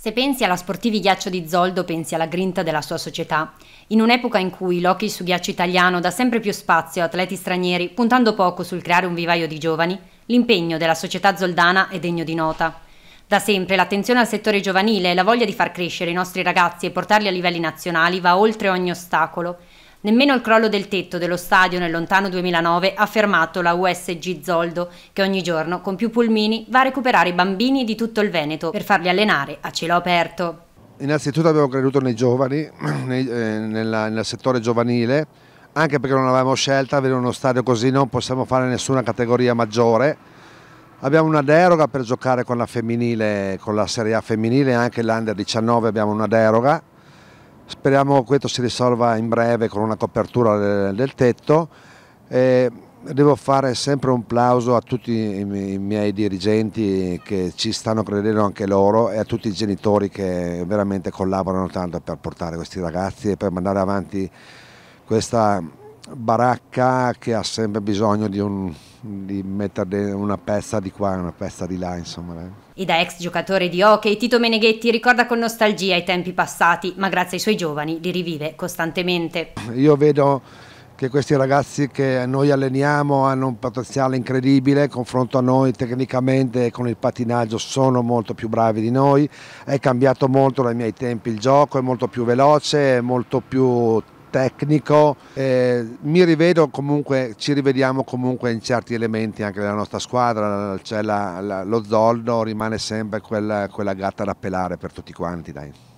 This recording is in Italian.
Se pensi alla Sportivi Ghiaccio di Zoldo, pensi alla grinta della sua società. In un'epoca in cui l'hockey su ghiaccio italiano dà sempre più spazio a atleti stranieri, puntando poco sul creare un vivaio di giovani, l'impegno della società zoldana è degno di nota. Da sempre l'attenzione al settore giovanile e la voglia di far crescere i nostri ragazzi e portarli a livelli nazionali va oltre ogni ostacolo Nemmeno il crollo del tetto dello stadio nel lontano 2009 ha fermato la USG Zoldo, che ogni giorno con più pulmini va a recuperare i bambini di tutto il Veneto per farli allenare a cielo aperto. Innanzitutto abbiamo creduto nei giovani, nei, eh, nella, nel settore giovanile, anche perché non avevamo scelta, avere uno stadio così non possiamo fare nessuna categoria maggiore. Abbiamo una deroga per giocare con la, con la Serie A femminile, anche l'Under 19 abbiamo una deroga Speriamo questo si risolva in breve con una copertura del, tetto. E devo fare sempre un plauso a tutti i miei dirigenti che ci stanno credendo anche loro e a tutti i genitori che veramente collaborano tanto per portare questi ragazzi e per mandare avanti questa baracca che ha sempre bisogno di, un, di mettere una pezza di qua e una pezza di là, insomma. E da ex giocatore di hockey, Tito Meneghetti ricorda con nostalgia i tempi passati, ma grazie ai suoi giovani li rivive costantemente. Io vedo che questi ragazzi che noi alleniamo hanno un potenziale incredibile, confronto a noi tecnicamente e con il patinaggio sono molto più bravi di noi, è cambiato molto dai miei tempi il gioco, è molto più veloce, è molto più tecnico, eh, mi rivedo comunque, ci rivediamo comunque in certi elementi anche della nostra squadra, la, la, lo Zoldo rimane sempre quella, quella gatta da pelare per tutti quanti. Dai.